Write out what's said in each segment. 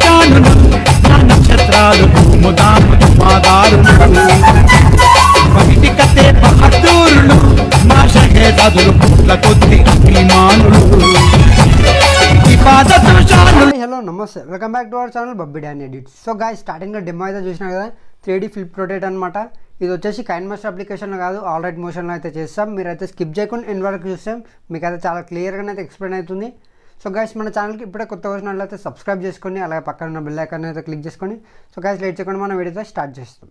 నా నక్షత్రాలు భూముదాము మాదారులు మా షహేదాదులు పుట్ల కొద్ది అభిమానులు హలో నమస్తే welcome back to our channel Babbi don edit so guys స్టార్టింగ్లో డెమో అయితే చూసినా కదా త్రీ డీ ఫ్లిప్ రొటేట్ అనమాట ఇది వచ్చేసి కైన్ మాస్టర్ అప్లికేషన్ కాదు ఆల్ రైట్ మోషన్లో అయితే చేస్తాం మీరు అయితే స్కిప్ చేయకుండా ఎన్ వరకు చూస్తాం మీకు అయితే చాలా క్లియర్గా అయితే ఎక్స్ప్లెయిన్ అవుతుంది సో గైస్ మన ఛానల్కి ఇప్పుడే కొత్త వచ్చిన వాళ్ళైతే సబ్స్క్రైబ్ చేసుకొని అలాగే పక్కన ఉన్న బిల్ ఐకాన్ అయితే క్లిక్ చేసుకొని సో గైస్ లేట్ చేయకుండా మనం వీడియో స్టార్ట్ చేస్తాం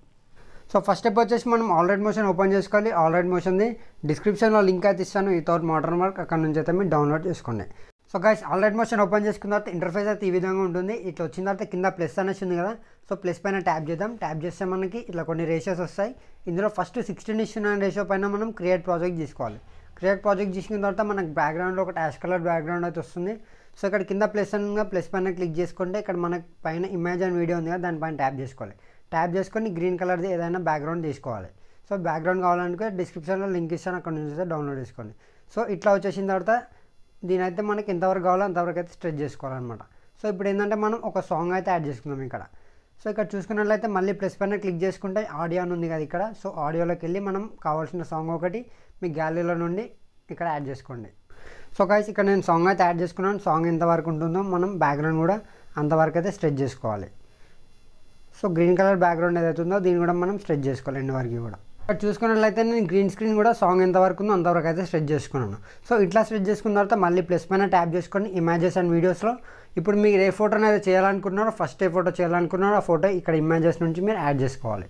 సో ఫస్ట్ స్టెప్ వచ్చేసి మనం ఆల్రెడ్ మోషన్ ఓపెన్ చేసుకోవాలి ఆల్రెడ్ మోషన్ది డిస్క్రిప్షన్లో లింక్ అయితే ఇస్తాను ఈ థౌట్ మోడర్న్ వర్క్ అక్కడ నుంచి అయితే మీరు డౌన్లోడ్ చేసుకోండి so guys Alight motion open చేసుకున్న తర్వాత ఇంటర్ఫేస్ అయితే ఈ విధంగా ఉంటుంది ఇట్లా వచ్చిన తర్వాత కింద ప్లస్ అనేసి ఉంది కదా సో ప్లస్ పైన ట్యాప్ చేద్దాం ట్యాప్ చేస్తే మనకి ఇట్లా కొన్ని రేషియోస్ వస్తాయి ఇందులో ఫస్ట్ సిక్స్టీన్ ఇస్తున్న రేషియో పైన మనం క్రియేట్ ప్రాజెక్ట్ తీసుకోవాలి క్రియేట్ ప్రాజెక్ట్ చేసిన తర్వాత మనకు బ్యాక్గ్రౌండ్లో ఒకటి యాష్ కలర్ బ్యాక్గ్రౌండ్ అయితే వస్తుంది సో ఇక్కడ కింద ప్లస్ అనగా ప్లస్ పైన క్లిక్ చేసుకుంటే ఇక్కడ మనకు పైన ఇమేజ్ అండ్ వీడియో ఉంది కదా దానిపైన ట్యాప్ చేసుకోవాలి ట్యాప్ చేసుకొని గ్రీన్ కలర్ది ఏదైనా బ్యాక్గ్రౌండ్ తీసుకోవాలి సో బ్యాక్గ్రౌండ్ కావాలనుకుంటే డిస్క్రిప్షన్లో లింక్ ఇస్తాను అక్కడ నుంచి అయితే డౌన్లోడ్ చేసుకోండి సో ఇట్లా వచ్చేసిన తర్వాత దీనైతే మనకి ఎంతవరకు కావాలో అంతవరకు అయితే స్ట్రెచ్ చేసుకోవాలన్నమాట సో ఇప్పుడు ఏంటంటే మనం ఒక సాంగ్ అయితే యాడ్ చేసుకుందాం ఇక్కడ సో ఇక్కడ చూసుకున్నట్లయితే మళ్ళీ ప్లస్ పైన క్లిక్ చేసుకుంటే ఆడియో అని ఉంది కదా ఇక్కడ సో ఆడియోలోకి వెళ్ళి మనం కావాల్సిన సాంగ్ ఒకటి మీ గ్యాలరీలో నుండి ఇక్కడ యాడ్ చేసుకోండి సో కాస్ ఇక్కడ నేను సాంగ్ అయితే యాడ్ చేసుకున్నాను సాంగ్ ఎంతవరకు ఉంటుందో మనం బ్యాక్గ్రౌండ్ కూడా అంతవరకు అయితే స్ట్రెచ్ చేసుకోవాలి సో గ్రీన్ కలర్ బ్యాక్గ్రౌండ్ ఏదైతే ఉందో దీన్ని కూడా మనం స్ట్రెచ్ చేసుకోవాలి ఎండ్ వరకు కూడా ఇక్కడ చూసుకున్నట్లయితే నేను గ్రీన్ స్క్రీన్ కూడా సాంగ్ ఎంతవరకు ఉందో అంతవరకు అయితే స్ట్రెచ్ చేసుకున్నాను సో ఇట్లా స్ట్రెచ్ చేసుకున్న తర్వాత మళ్ళీ ప్లస్ పైన ట్యాప్ చేసుకొని ఇమాజెస్ అండ్ వీడియోస్లో ఇప్పుడు మీరు ఏ ఫోటోనైతే చేయాలనుకున్నారో ఫస్ట్ ఏ ఫోటో చేయాలనుకున్నారో ఆ ఫోటో ఇక్కడ ఇమాజెస్ నుంచి మీరు యాడ్ చేసుకోవాలి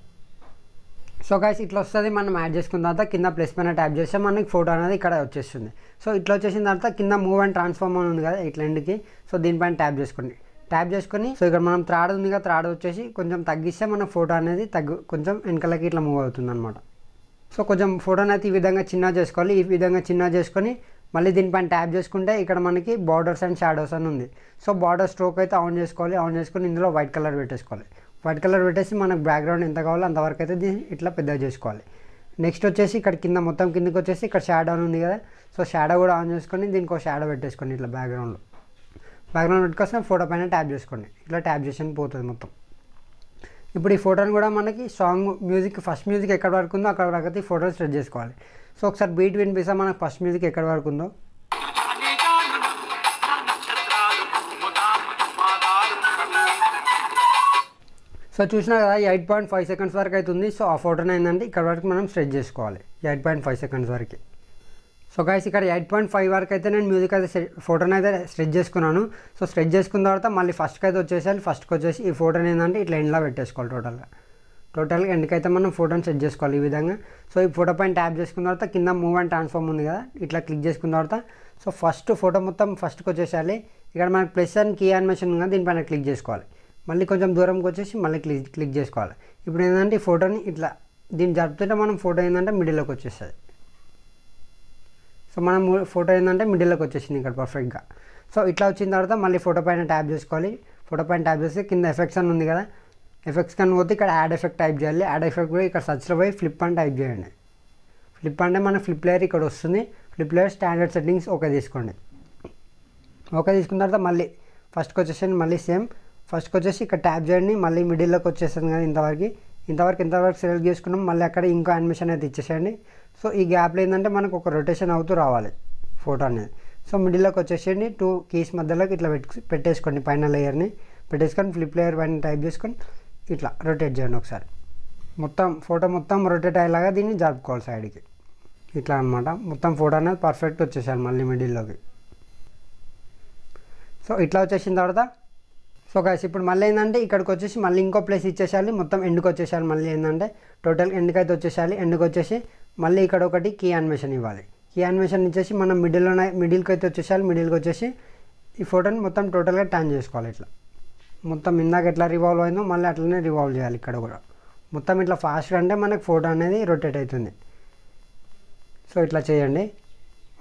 సో గైస్ ఇట్లా వస్తుంది మనం యాడ్ చేసుకున్న తర్వాత కింద ప్లస్ పైన ట్యాప్ చేస్తే మనకి ఫోటో అనేది ఇక్కడ వచ్చేస్తుంది సో ఇట్లా వచ్చేసిన తర్వాత కింద మూవ్ అండ్ ట్రాన్స్ఫార్మ్ అని ఉంది కదా ఇట్లా ఎండ్కి సో దీనిపైన ట్యాప్ చేసుకోండి ట్యాప్ చేసుకొని సో ఇక్కడ మనం త్రాడు ఉంది కదా త్రాడు వచ్చేసి కొంచెం తగ్గిస్తే మన ఫోటో అనేది తగ్గు కొంచెం వెనకలకి ఇట్లా మూవ్ అవుతుంది అనమాట సో కొంచెం ఫోటోని అయితే ఈ విధంగా చిన్న చేసుకోవాలి ఈ విధంగా చిన్న చేసుకొని మళ్ళీ దీనిపైన ట్యాప్ చేసుకుంటే ఇక్కడ మనకి బార్డర్స్ అండ్ షాడోస్ అని ఉంది సో బార్డర్ స్ట్రోక్ అయితే ఆన్ చేసుకోవాలి ఆన్ చేసుకొని ఇందులో వైట్ కలర్ పెట్టేసుకోవాలి వైట్ కలర్ పెట్టేసి మనకు బ్యాక్గ్రౌండ్ ఎంత కావాలో అంతవరకు అయితే దీన్ని ఇట్లా పెద్దగా చేసుకోవాలి నెక్స్ట్ వచ్చేసి ఇక్కడ కింద మొత్తం కిందకి వచ్చేసి ఇక్కడ షాడో ఉంది కదా సో షాడో కూడా ఆన్ చేసుకొని దీనికి షాడో పెట్టేసుకోండి ఇట్లా బ్యాక్గ్రౌండ్లో బ్యాక్గ్రౌండ్ పెట్టుకోసం ఫోటో పైన ట్యాప్ చేసుకోండి ఇట్లా ట్యాప్ చేసి పోతుంది మొత్తం ఇప్పుడు ఈ ఫోటోని కూడా మనకి సాంగ్ మ్యూజిక్ ఫస్ట్ మ్యూజిక్ ఎక్కడ వరకు ఉందో అక్కడ వరకు అయితే ఈ సెట్ చేసుకోవాలి సో ఒకసారి బీట్ వినిపిస్తా మనకు ఫస్ట్ మ్యూజిక్ ఎక్కడ వరకు ఉందో సో చూసినా కదా ఎయిట్ పాయింట్ ఫైవ్ సెకండ్స్ వరకు అవుతుంది సో ఆ ఫోటోని ఏంటంటే ఇక్కడ వరకు మనం స్ట్రెచ్ చేసుకోవాలి ఎయిట్ పాయింట్ ఫైవ్ సెకండ్స్ వరకు సో గైస్ ఇక్కడ ఎయిట్ పాయింట్ ఫైవ్ వరకు అయితే నేను మ్యూజిక్ అయితే ఫోటోని అయితే స్ట్రెచ్ చేసుకున్నాను సో స్ట్రెచ్ చేసుకున్న తర్వాత మళ్ళీ ఫస్ట్కి అయితే వచ్చేసాను ఫస్ట్కి వచ్చేసి ఈ ఫోటోని ఏంటంటే ఇట్లా ఎండ్లా పెట్టేసుకోవాలి టోటల్గా టోటల్గా ఎండ్కైతే మనం ఫోటోని సెట్ చేసుకోవాలి ఈ విధంగా సో ఈ ఫోటో పైన ట్యాప్ చేసుకున్న తర్వాత కింద మూవ్ అండ్ ట్రాన్స్ఫార్మ్ ఉంది కదా ఇట్లా క్లిక్ చేసుకున్న తర్వాత సో ఫస్ట్ ఫోటో మొత్తం ఫస్ట్కి వచ్చేసాలి ఇక్కడ మనకి ప్లస్ అండ్ కీ యానిమేషన్ ఉంది కదా దీనిపైన క్లిక్ చేసుకోవాలి మళ్ళీ కొంచెం దూరంకి వచ్చేసి మళ్ళీ క్లిక్ క్లిక్ చేసుకోవాలి ఇప్పుడు ఏంటంటే ఈ ఫోటోని ఇట్లా దీన్ని జరుపుతుంటే మనం ఫోటో ఏంటంటే మిడిల్లోకి వచ్చేస్తుంది సో మనం ఫోటో ఏంటంటే మిడిల్లోకి వచ్చేసింది ఇక్కడ పర్ఫెక్ట్గా సో ఇట్లా వచ్చిన తర్వాత మళ్ళీ ఫోటో పైన ట్యాప్ చేసుకోవాలి ఫోటో పైన ట్యాప్ చేస్తే కింద ఎఫెక్ట్స్ అని ఉంది కదా ఎఫెక్ట్స్ కన్నా పోతే ఇక్కడ యాడ్ ఎఫెక్ట్ టైప్ చేయాలి యాడ్ ఎఫెక్ట్ పోయి ఇక్కడ సర్చ్లో పోయి ఫ్లిప్ అని టైప్ చేయండి ఫ్లిప్ అంటే మన ఫ్లిప్ లేయర్ ఇక్కడ వస్తుంది flip layer standard settings okay తీసుకోండి ఓకే తీసుకున్న తర్వాత మళ్ళీ ఫస్ట్కి వచ్చేసి మళ్ళీ సేమ్ ఫస్ట్కి వచ్చేసి ఇక్కడ ట్యాప్ చేయండి మళ్ళీ మిడిల్లోకి వచ్చేసింది కదా ఇంతవరకు ఇంతవరకు ఇంతవరకు సెలెక్ట్ చేసుకున్నాం మళ్ళీ అక్కడ ఇంకో అడ్మిషన్ అయితే ఇచ్చేసేయండి సో ఈ గ్యాప్లో ఏంటంటే మనకు ఒక రొటేషన్ అవుతూ రావాలి ఫోటో అనేది సో మిడిల్లోకి వచ్చేసేయండి టూ కీస్ మధ్యలోకి ఇట్లా పెట్టేసుకోండి పైన లేయర్ని పెట్టేసుకొని ఫ్లిప్ లేయర్ పైన టైప్ చేసుకొని ఇట్లా రొటేట్ చేయండి ఒకసారి మొత్తం ఫోటో మొత్తం రొటేట్ అయ్యేలాగా దీన్ని జరుపుకోవాలి సైడ్కి ఇట్లా అనమాట మొత్తం ఫోటో అనేది పర్ఫెక్ట్ వచ్చేసాను మళ్ళీ మిడిల్లోకి సో ఇట్లా వచ్చేసిన తర్వాత సో గాయస్ ఇప్పుడు మళ్ళీ ఏంటంటే ఇక్కడికి వచ్చేసి మళ్ళీ ఇంకో ప్లేస్ ఇచ్చేసాలి మొత్తం ఎండ్కి వచ్చేసాలి మళ్ళీ ఏంటంటే టోటల్ ఎండ్కి అయితే వచ్చేసాలి ఎండ్కి వచ్చేసి మళ్ళీ ఇక్కడ ఒకటి కీ అన్వేషన్ ఇవ్వాలి కీ అన్వేషన్ ఇచ్చేసి మనం మిడిల్లో మిడిల్కి అయితే వచ్చేసాలి మిడిల్కి వచ్చేసి ఈ ఫోటోని మొత్తం టోటల్గా టర్న్ చేసుకోవాలి ఇట్లా మొత్తం ఇందాక ఎట్లా రివాల్వ్ అయిందో మళ్ళీ అట్లనే రివాల్వ్ చేయాలి ఇక్కడ కూడా మొత్తం ఇట్లా ఫాస్ట్గా అంటే మనకు ఫోటో అనేది రొటేట్ అవుతుంది సో ఇట్లా చేయండి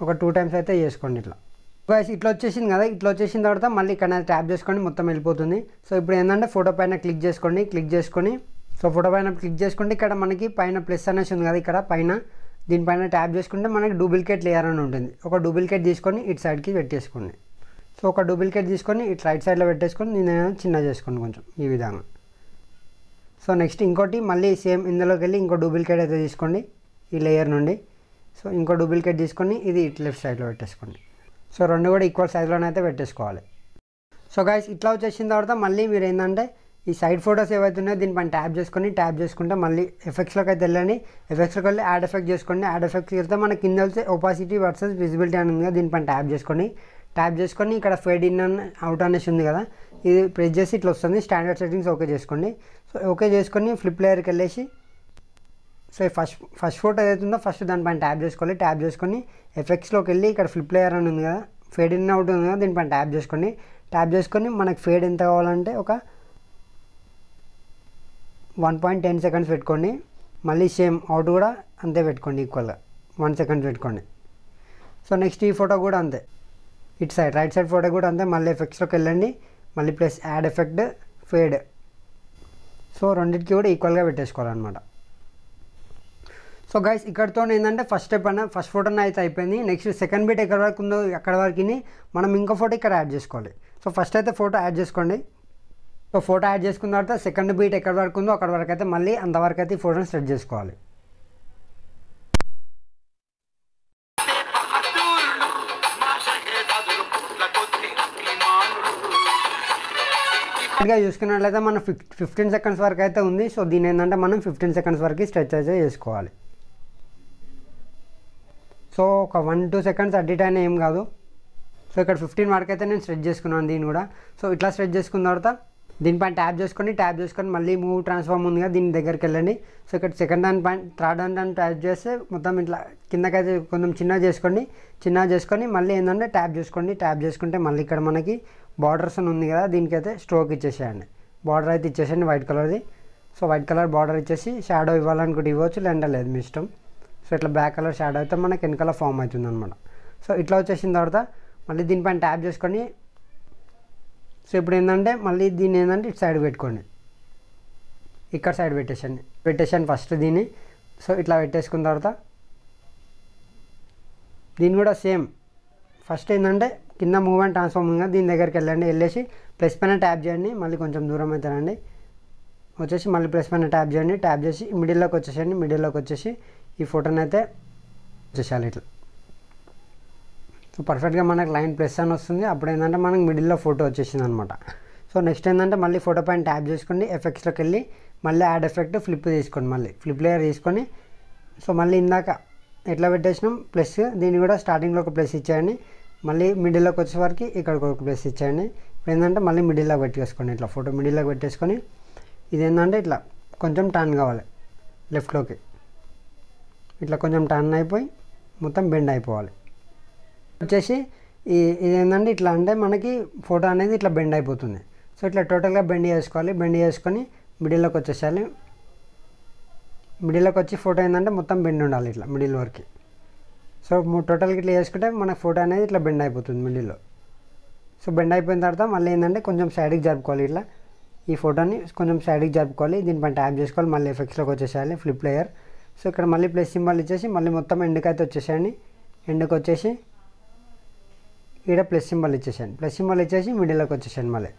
ఒక టూ టైమ్స్ అయితే చేసుకోండి ఇట్లా గైస్ ఇట్లా వచ్చేసింది కదా ఇట్లా వచ్చేసిన తర్వాత మళ్ళీ ఇక్కడ ట్యాప్ చేసుకొని మొత్తం వెళ్ళిపోతుంది సో ఇప్పుడు ఏంటంటే ఫోటో పైన క్లిక్ చేసుకోండి క్లిక్ చేసుకొని సో ఫోటో పైన క్లిక్ చేసుకుంటే ఇక్కడ మనకి పైన ప్లస్ అనేసి ఉంది కదా ఇక్కడ పైన దీనిపైన ట్యాప్ చేసుకుంటే మనకి డూప్లికేట్ లేయర్ అని ఉంటుంది ఒక డూప్లికేట్ తీసుకొని ఇటు సైడ్కి పెట్టేసుకోండి సో ఒక డూప్లికేట్ తీసుకొని ఇటు రైట్ సైడ్లో పెట్టేసుకొని నేను చిన్న చేసుకోండి కొంచెం ఈ విధంగా సో నెక్స్ట్ ఇంకోటి మళ్ళీ సేమ్ ఇందులోకి వెళ్ళి ఇంకో డూప్లికేట్ అయితే తీసుకోండి ఈ లేయర్ నుండి సో ఇంకో డూప్లికేట్ తీసుకొని ఇది ఇటు లెఫ్ట్ సైడ్లో పెట్టేసుకోండి సో రెండు కూడా ఈక్వల్ సైజ్లోనే అయితే పెట్టేసుకోవాలి సో గాయస్ ఇట్లా వచ్చేసిన తర్వాత మళ్ళీ మీరు ఏంటంటే ఈ సైడ్ ఫోటోస్ ఏవైతే ఉన్నాయో దీనిపైన ట్యాప్ చేసుకొని ట్యాప్ చేసుకుంటే మళ్ళీ ఎఫెక్ట్స్లోకి అయితే వెళ్ళండి ఎఫెక్ట్స్లోకి వెళ్ళి యాడ్ ఎఫెక్ట్ చేసుకోండి యాడ్ ఎఫెక్ట్స్ వెళ్తే మనకి కింద వెళ్తే ఒపాసిటీ వర్సెస్ విజిబిలిటీ అని ఉంది దీనిపైన ట్యాప్ చేసుకొని ట్యాప్ చేసుకొని ఇక్కడ ఫేడ్ ఇన్ అని అవుట్ అనేసి ఉంది కదా ఇది ప్రెస్ చేసి ఇట్లా వస్తుంది స్టాండర్డ్ సెట్టింగ్స్ ఓకే చేసుకోండి సో ఓకే చేసుకొని ఫ్లిప్ లేయర్కి వెళ్ళేసి సో ఫస్ట్ ఫస్ట్ ఫోటో ఏదైతుందో ఫస్ట్ దానిపైన ట్యాప్ చేసుకోవాలి ట్యాప్ చేసుకొని ఎఫెక్ట్స్లోకి వెళ్ళి ఇక్కడ ఫ్లిప్ ప్లేయర్ అని ఉంది కదా ఫేడ్ ఇన్ అవుట్ ఉంది కదా దీనిపైన ట్యాప్ చేసుకోండి ట్యాప్ చేసుకొని మనకు ఫేడ్ ఎంత కావాలంటే ఒక వన్ పాయింట్ టెన్ సెకండ్స్ పెట్టుకోండి మళ్ళీ సేమ్ అవుట్ కూడా అంతే పెట్టుకోండి ఈక్వల్గా వన్ సెకండ్ పెట్టుకోండి సో నెక్స్ట్ ఈ ఫోటో కూడా అంతే ఇట్ సైడ్ రైట్ సైడ్ ఫోటో కూడా అంతే మళ్ళీ ఎఫెక్ట్స్లోకి వెళ్ళండి మళ్ళీ plus add effect fade so రెండింటికి కూడా ఈక్వల్గా పెట్టేసుకోవాలన్నమాట సో గైస్ ఇక్కడతో ఏంటంటే ఫస్ట్ స్టెప్ అన్న ఫస్ట్ ఫోటోని అయితే అయిపోయింది నెక్స్ట్ సెకండ్ బీట్ ఎక్కడ వరకు ఉందో ఎక్కడ వరకు మనం ఇంకో ఫోటో ఇక్కడ యాడ్ చేసుకోవాలి సో ఫస్ట్ అయితే ఫోటో యాడ్ చేసుకోండి సో ఫోటో యాడ్ చేసుకున్న తర్వాత సెకండ్ బీట్ ఎక్కడ వరకు ఉందో అక్కడ వరకు అయితే మళ్ళీ అంతవరకు అయితే ఈ ఫోటోని సెట్ చేసుకోవాలి గా చూసుకున్నట్లయితే మన ఫిఫ్ ఫిఫ్టీన్ సెకండ్స్ వరకు అయితే ఉంది సో దీని ఏంటంటే మనం ఫిఫ్టీన్ సెకండ్స్ వరకు స్ట్రెచ్ అయితే చేసుకోవాలి సో ఒక వన్ టూ సెకండ్స్ అడ్డిట్ అయినా ఏం కాదు సో ఇక్కడ ఫిఫ్టీన్ వరకు అయితే నేను స్ట్రెచ్ చేసుకున్నాను దీన్ని కూడా సో ఇట్లా స్ట్రెచ్ చేసుకున్న తర్వాత దీనిపైన ట్యాప్ చేసుకొని ట్యాప్ చేసుకొని మళ్ళీ మూవ్ ట్రాన్స్ఫార్మ్ ఉంది కదా దీని దగ్గరికి వెళ్ళండి సో ఇక్కడ second hand point third hand అని ట్యాప్ చేస్తే మొత్తం ఇట్లా కిందకైతే కొంచెం చిన్నగా చేసుకోండి చిన్నగా చేసుకొని మళ్ళీ ఏంటంటే ట్యాప్ చేసుకోండి ట్యాప్ చేసుకుంటే మళ్ళీ ఇక్కడ మనకి బార్డర్స్ అని ఉంది కదా దీనికైతే స్ట్రోక్ ఇచ్చేసేయండి బార్డర్ అయితే ఇచ్చేసేయండి వైట్ కలర్ది సో వైట్ కలర్ బార్డర్ ఇచ్చేసి షాడో ఇవ్వాలనుకుంటే ఇవ్వచ్చు లేదా లేదు మీ ఇష్టం సో ఇట్లా బ్యాక్ కలర్ షాడ్ అయితే మనకి వెనకాల ఫామ్ అవుతుంది అనమాట సో ఇట్లా వచ్చేసిన తర్వాత మళ్ళీ దీనిపైన ట్యాప్ చేసుకొని సో ఇప్పుడు ఏంటంటే మళ్ళీ దీన్ని ఏంటంటే ఇటు సైడ్ పెట్టుకోండి ఇక్కడ సైడ్ పెట్టేసండి పెట్టేసాను ఫస్ట్ దీన్ని సో ఇట్లా పెట్టేసుకున్న తర్వాత దీన్ని కూడా సేమ్ ఫస్ట్ ఏంటంటే కింద మూవ్ అండ్ ఉంది దీని దగ్గరికి వెళ్ళండి వెళ్ళేసి ప్లస్ పైన ట్యాప్ చేయండి మళ్ళీ కొంచెం దూరం అవుతారండి వచ్చేసి మళ్ళీ ప్లస్ పైన ట్యాప్ చేయండి ట్యాప్ చేసి మిడిల్లోకి వచ్చేసేయండి మిడిల్లోకి వచ్చేసి ఈ ఫోటోని అయితే చేసేయాలి ఇట్లా సో పర్ఫెక్ట్గా మనకు లైన్ ప్లస్ అని వస్తుంది అప్పుడు ఏంటంటే మనకు మిడిల్లో ఫోటో వచ్చేసింది అనమాట సో నెక్స్ట్ ఏంటంటే మళ్ళీ ఫోటో పైన ట్యాప్ చేసుకోండి ఎఫెక్ట్స్లోకి వెళ్ళి మళ్ళీ యాడ్ ఎఫెక్ట్ ఫ్లిప్ తీసుకోండి మళ్ళీ ఫ్లిప్ లేయర్ తీసుకొని సో మళ్ళీ ఇందాక ఎట్లా పెట్టేసినాం ప్లస్ దీన్ని కూడా స్టార్టింగ్లో ఒక ప్లస్ ఇచ్చేయండి మళ్ళీ మిడిల్లోకి వచ్చేసరికి ఇక్కడికి ఒక ప్లస్ ఇచ్చేయండి ఇప్పుడు ఏంటంటే మళ్ళీ మిడిల్లో పెట్టేసుకోండి ఇట్లా ఫోటో మిడిల్లో పెట్టేసుకొని ఇదేంటంటే ఇట్లా కొంచెం టర్న్ కావాలి లెఫ్ట్లోకి ఇట్లా కొంచెం టర్న్ అయిపోయి మొత్తం బెండ్ అయిపోవాలి వచ్చేసి ఈ ఇది ఏంటంటే ఇట్లా అంటే మనకి ఫోటో అనేది ఇట్లా బెండ్ అయిపోతుంది సో ఇట్లా టోటల్గా బెండ్ చేసుకోవాలి బెండ్ చేసుకొని మిడిల్లోకి వచ్చేసేయాలి మిడిల్లోకి వచ్చి ఫోటో ఏంటంటే మొత్తం బెండ్ ఉండాలి ఇట్లా మిడిల్ వరకు సో టోటల్గా ఇట్లా చేసుకుంటే మన ఫోటో అనేది ఇట్లా బెండ్ అయిపోతుంది మిడిల్లో సో బెండ్ అయిపోయిన తర్వాత మళ్ళీ ఏంటంటే కొంచెం సైడ్కి జరుపుకోవాలి ఇట్లా ఈ ఫోటోని కొంచెం సైడ్కి జరుపుకోవాలి దీనిపైన ట్యాప్ చేసుకోవాలి మళ్ళీ ఎఫెక్ట్స్లోకి వచ్చేసేయాలి ఫ్లిప్ లేయర్ సో ఇక్కడ మళ్ళీ ప్లస్ సింబల్ ఇచ్చేసి మళ్ళీ మొత్తం ఎండుకైతే వచ్చేసేయండి ఎండుకు వచ్చేసి ఇక్కడ ప్లస్ సింబల్ ఇచ్చేసేయండి ప్లస్ సింబల్ ఇచ్చేసి మిడిల్లోకి వచ్చేసేయండి మళ్ళీ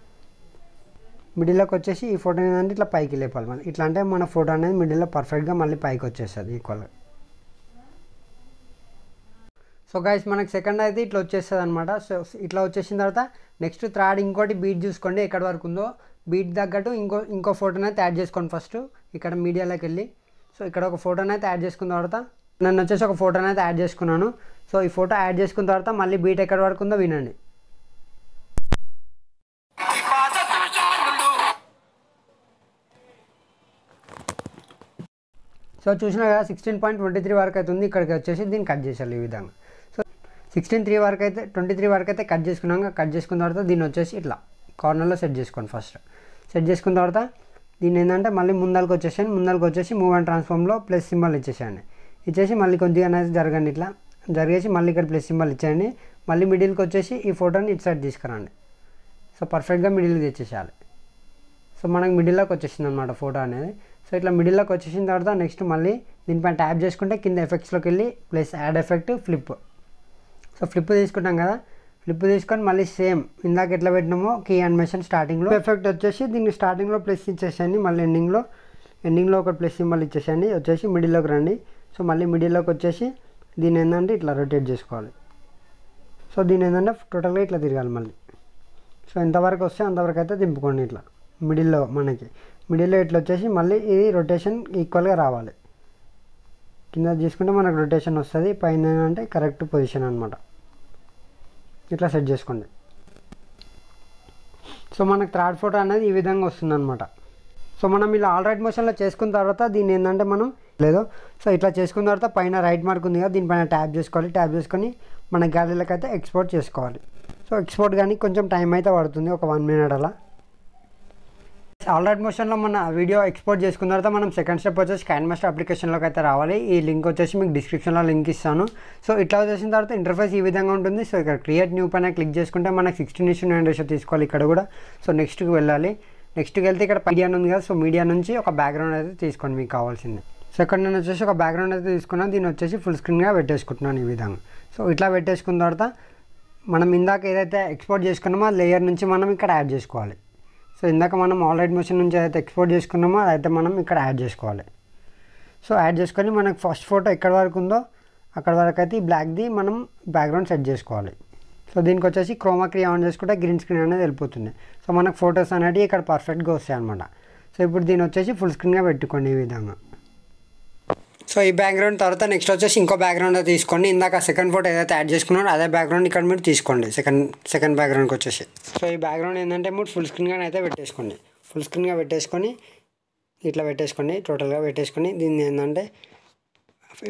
మిడిల్లోకి వచ్చేసి ఈ ఫోటో ఏంటంటే ఇట్లా పైకి లేపాలి మళ్ళీ ఇట్లా అంటే మన ఫోటో అనేది మిడిల్లో పర్ఫెక్ట్గా మళ్ళీ పైకి వచ్చేస్తుంది ఈక్వల్ సో గైస్ మనకి సెకండ్ అయితే ఇట్లా వచ్చేస్తుంది అనమాట సో ఇట్లా వచ్చేసిన తర్వాత నెక్స్ట్ థర్డ్ ఇంకోటి బీట్ చూసుకోండి ఎక్కడి వరకు ఉందో బీట్ తగ్గట్టు ఇంకో ఇంకో ఫోటోని అయితే యాడ్ చేసుకోండి ఫస్ట్ ఇక్కడ మీడియాలోకి వెళ్ళి సో ఇక్కడ ఒక ఫోటోని అయితే యాడ్ చేసుకున్న తర్వాత నన్ను వచ్చేసి ఒక ఫోటోని అయితే యాడ్ చేసుకున్నాను సో ఈ ఫోటో యాడ్ చేసుకున్న తర్వాత మళ్ళీ బీట్ ఎక్కడ వరకు ఉందో వినండి సో చూసినా కదా సిక్స్టీన్ పాయింట్ ట్వంటీ త్రీ వరకు అయితే ఉంది ఇక్కడికి వచ్చేసి దీన్ని కట్ చేశారు ఈ విధంగా సో సిక్స్టీన్ త్రీ వరకు అయితే ట్వంటీ త్రీ వరకు అయితే కట్ చేసుకున్నాక కట్ చేసుకున్న తర్వాత దీన్ని వచ్చేసి ఇట్లా కార్నర్లో సెట్ చేసుకోండి ఫస్ట్ సెట్ చేసుకున్న తర్వాత దీన్ని ఏంటంటే మళ్ళీ ముందరకు వచ్చేసాను ముందరకు వచ్చేసి మూవ్ అండ్ ట్రాన్స్ఫామ్లో ప్లస్ సింబల్ ఇచ్చేసాను ఇచ్చేసి మళ్ళీ కొద్దిగా అనేది జరగండి ఇట్లా జరిగేసి మళ్ళీ ఇక్కడ ప్లస్ సింబల్ ఇచ్చేయండి మళ్ళీ మిడిల్కి వచ్చేసి ఈ ఫోటోని ఇటు సైడ్ తీసుకురండి సో పర్ఫెక్ట్గా మిడిల్కి తెచ్చేసేయాలి సో మనకు మిడిల్లోకి వచ్చేసింది అనమాట ఫోటో అనేది సో ఇట్లా మిడిల్లోకి వచ్చేసిన తర్వాత నెక్స్ట్ మళ్ళీ దీనిపైన ట్యాప్ చేసుకుంటే కింద ఎఫెక్ట్స్లోకి వెళ్ళి plus add effect flip so flip తీసుకుంటాం కదా క్లిప్ తీసుకొని మళ్ళీ సేమ్ ఇందాక ఎట్లా పెట్టినామో కీ అనిమేషన్ స్టార్టింగ్లో ఎఫెక్ట్ వచ్చేసి దీన్ని స్టార్టింగ్లో ప్లస్ ఇచ్చేసేయండి మళ్ళీ ఎండింగ్లో ఎండింగ్లో ఒక ప్లస్ సింబల్ ఇచ్చేసేయండి వచ్చేసి మిడిల్లోకి రండి సో మళ్ళీ మిడిల్లోకి వచ్చేసి దీని ఏంటంటే ఇట్లా రొటేట్ చేసుకోవాలి సో దీని ఏంటంటే టోటల్గా ఇట్లా తిరగాలి మళ్ళీ సో ఎంతవరకు వస్తే అంతవరకు అయితే దింపుకోండి ఇట్లా మిడిల్లో మనకి మిడిల్లో ఇట్లా వచ్చేసి మళ్ళీ ఇది రొటేషన్ ఈక్వల్గా రావాలి కింద తీసుకుంటే మనకు రొటేషన్ వస్తుంది పైన అంటే కరెక్ట్ పొజిషన్ అనమాట ఇట్లా సెట్ చేసుకోండి సో మనకు థర్డ్ ఫోటో అనేది ఈ విధంగా వస్తుందన్నమాట సో మనం ఇలా ఆల్ రైట్ మోషన్లో చేసుకున్న తర్వాత దీన్ని ఏంటంటే మనం లేదు సో ఇట్లా చేసుకున్న తర్వాత పైన రైట్ మార్క్ ఉంది కదా దీనిపైన ట్యాప్ చేసుకోవాలి ట్యాప్ చేసుకొని మన గ్యాలరీలకు అయితే ఎక్స్పోర్ట్ చేసుకోవాలి సో ఎక్స్పోర్ట్ కానీ కొంచెం టైం అయితే పడుతుంది ఒక వన్ మినిట్ అలా ఆల్రెడ్ మోషన్లో మన వీడియో ఎక్స్పోర్ట్ చేసుకున్న తర్వాత మనం సెకండ్ స్టెప్ వచ్చేసి స్కాన్ మాస్టర్ అప్లికేషన్లోకి అయితే రావాలి ఈ లింక్ వచ్చేసి మీకు డిస్క్రిప్షన్లో లింక్ ఇస్తాను సో ఇట్లా వచ్చేసిన తర్వాత ఇంటర్ఫేస్ ఈ విధంగా ఉంటుంది సో ఇక్కడ క్రియేట్ న్యూ పైన క్లిక్ చేసుకుంటే మనకు సిక్స్టీన్ ఇష్యూ నైన్ రేషో తీసుకోవాలి ఇక్కడ కూడా సో నెక్స్ట్కి వెళ్ళాలి నెక్స్ట్కి వెళ్తే ఇక్కడ మీడియా ఉంది కదా సో మీడియా నుంచి ఒక బ్యాక్గ్రౌండ్ అయితే తీసుకోండి మీకు కావాల్సింది సో ఇక్కడ నేను వచ్చేసి ఒక బ్యాక్గ్రౌండ్ అయితే తీసుకున్నాను దీన్ని వచ్చేసి ఫుల్ స్క్రీన్గా పెట్టేసుకుంటున్నాను ఈ విధంగా సో ఇట్లా పెట్టేసుకున్న తర్వాత మనం ఇందాక ఏదైతే ఎక్స్పోర్ట్ చేసుకున్నామో లేయర్ నుంచి మనం ఇక్కడ యాడ్ చేసుకోవాలి సో ఇందాక మనం ఆల్రెడీ మెషిన్ నుంచి అయితే ఎక్స్పోర్ట్ చేసుకున్నామో అదైతే మనం ఇక్కడ యాడ్ చేసుకోవాలి సో యాడ్ చేసుకొని మనకు ఫస్ట్ ఫోటో ఎక్కడ వరకు ఉందో అక్కడ వరకు అయితే ఈ బ్లాక్ది మనం బ్యాక్గ్రౌండ్ సెట్ చేసుకోవాలి సో దీనికి వచ్చేసి క్రియా ఆన్ చేసుకుంటే గ్రీన్ స్క్రీన్ అనేది వెళ్ళిపోతుంది సో మనకు ఫోటోస్ అనేవి ఇక్కడ పర్ఫెక్ట్గా వస్తాయి అనమాట సో ఇప్పుడు దీని వచ్చేసి ఫుల్ స్క్రీన్గా పెట్టుకోండి ఈ విధంగా సో ఈ బ్యాక్గ్రౌండ్ తర్వాత నెక్స్ట్ వచ్చేసి ఇంకో బ్యాక్గ్రౌండ్ తీసుకోండి ఇందాక సెకండ్ ఫోటో ఏదైతే యాడ్ చేసుకున్నాడు అదే బ్యాక్గ్రౌండ్ ఇక్కడ మీరు తీసుకోండి సెకండ్ సెకండ్ బ్యాక్గ్రౌండ్కి వచ్చేసి సో ఈ బ్యాక్గ్రౌండ్ ఏంటంటే మీరు ఫుల్ స్క్రీన్గా అయితే పెట్టేసుకోండి ఫుల్ స్క్రీన్గా పెట్టేసుకొని ఇట్లా పెట్టేసుకోండి టోటల్గా పెట్టేసుకొని దీన్ని ఏంటంటే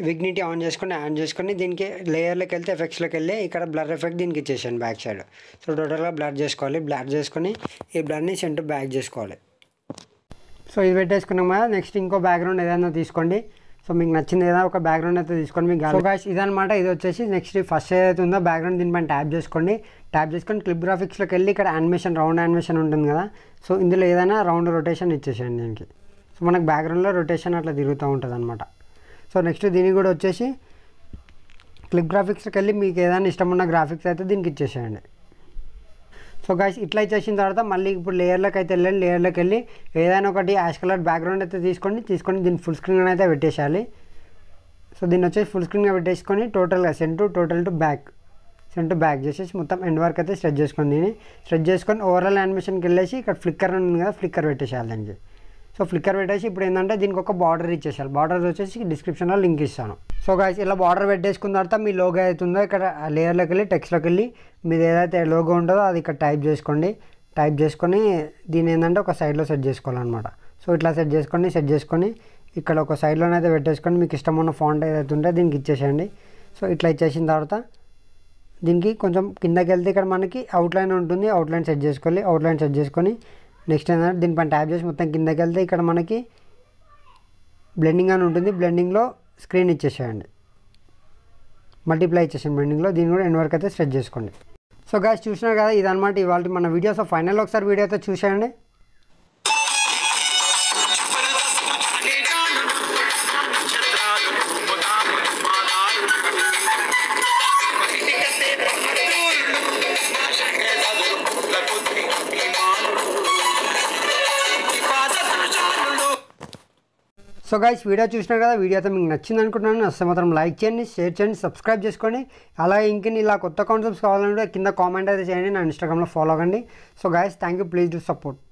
విగ్నిటీ ఆన్ చేసుకొని ఆన్ చేసుకొని దీనికి లేయర్లోకి వెళ్తే ఎఫెక్ట్స్లోకి వెళ్ళి ఇక్కడ బ్లర్ ఎఫెక్ట్ దీనికి ఇచ్చేసాను బ్యాక్ సైడ్ సో టోటల్గా బ్లర్ చేసుకోవాలి బ్లర్ చేసుకొని ఈ బ్లర్ని సెంటర్ బ్యాక్ చేసుకోవాలి సో ఇది పెట్టేసుకున్నాం కదా నెక్స్ట్ ఇంకో బ్యాక్గ్రౌండ్ ఏదైనా తీసుకోండి సో మీకు నచ్చింది ఏదైనా ఒక బ్యాక్గ్రౌండ్ అయితే తీసుకోండి మీకు సో గాయస్ ఇదనమాట ఇది వచ్చేసి నెక్స్ట్ ఫస్ట్ ఏదైతే ఉందో బ్యాక్గ్రౌండ్ దీనిపైన ట్యాప్ చేసుకోండి ట్యాప్ చేసుకొని క్లిప్ గ్రాఫిక్స్లోకి వెళ్ళి ఇక్కడ యానిమేషన్ రౌండ్ యానిమేషన్ ఉంటుంది కదా సో ఇందులో ఏదైనా రౌండ్ రొటేషన్ ఇచ్చేసేయండి దీనికి సో మనకు బ్యాక్గ్రౌండ్లో రొటేషన్ అట్లా తిరుగుతూ ఉంటుంది అనమాట సో నెక్స్ట్ దీనికి కూడా వచ్చేసి క్లిప్ గ్రాఫిక్స్కి వెళ్ళి మీకు ఏదైనా ఇష్టం ఉన్న గ్రాఫిక్స్ అయితే దీనికి ఇచ్చేసేయండి సో గాయస్ ఇట్లా ఇచ్చేసిన తర్వాత మళ్ళీ ఇప్పుడు లేయర్లోకి అయితే వెళ్ళండి లేయర్లోకి వెళ్ళి ఏదైనా ఒకటి యాష్ కలర్ బ్యాక్గ్రౌండ్ అయితే తీసుకోండి తీసుకొని దీన్ని ఫుల్ స్క్రీన్ అయితే పెట్టేసేయాలి సో దీన్ని వచ్చేసి ఫుల్ స్క్రీన్గా పెట్టేసుకొని టోటల్గా send total to back send back చేసేసి మొత్తం ఎండ్ వరకు అయితే స్ట్రెచ్ చేసుకొని దీన్ని స్ట్రెచ్ చేసుకొని ఓవరాల్ యానిమేషన్కి వెళ్ళేసి ఇక్కడ ఫ్లిక్కర్ ఉంది కదా ఫ్లిక్కర్ పెట్టేసేయాలి దానికి సో ఫ్లిక్కర్ పెట్టేసి ఇప్పుడు ఏంటంటే దీనికి ఒక బార్డర్ ఇచ్చేసాను బార్డర్ వచ్చేసి డిస్క్రిప్షన్లో లింక్ ఇస్తాను సో గాయస్ ఇలా బార్డర్ పెట్టేసుకున్న తర్వాత మీ లోగో అవుతుందో ఇక్కడ లేయర్లోకి వెళ్ళి టెక్స్ట్లోకి వెళ్ళి మీది ఏదైతే లోగో ఉంటుందో అది ఇక్కడ టైప్ చేసుకోండి టైప్ చేసుకొని దీని ఏంటంటే ఒక సైడ్లో సెట్ చేసుకోవాలన్నమాట సో ఇట్లా సెట్ చేసుకోండి సెట్ చేసుకొని ఇక్కడ ఒక సైడ్లోనైతే పెట్టేసుకొని మీకు ఇష్టమైన ఫాంట్ ఏదైతే ఉంటే దీనికి ఇచ్చేసేయండి సో ఇట్లా ఇచ్చేసిన తర్వాత దీనికి కొంచెం కిందకి వెళ్తే ఇక్కడ మనకి అవుట్లైన్ ఉంటుంది అవుట్లైన్ సెట్ చేసుకోవాలి అవుట్లైన్ సెట్ చేసుకొని నెక్స్ట్ ఏంటంటే దీనిపైన ట్యాప్ చేసి మొత్తం కిందకి వెళ్తే ఇక్కడ మనకి బ్లెండింగ్ అని ఉంటుంది బ్లెండింగ్లో స్క్రీన్ ఇచ్చేసేయండి మల్టిప్లై ఇచ్చేసిన బెండింగ్లో దీన్ని కూడా ఎన్ని వరకు అయితే స్ట్రెచ్ చేసుకోండి సో గాయస్ చూసినా కదా ఇదనమాట ఇవాళ మన వీడియోస్ ఫైనల్ ఒకసారి వీడియో అయితే చూసేయండి సో గైస్ వీడియో చూసినా కదా వీడియో అయితే మీకు నచ్చింది అనుకుంటున్నాను అసలు మాత్రం లైక్ చేయండి షేర్ చేయండి సబ్స్క్రైబ్ చేసుకోండి అలాగే ఇంకని ఇలా కొత్త కాన్సెప్ట్స్ కావాలంటే కింద కామెంట్ అయితే చేయండి నా ఇన్స్టాగ్రామ్లో ఫాలో అవ్వండి so guys thank you please do support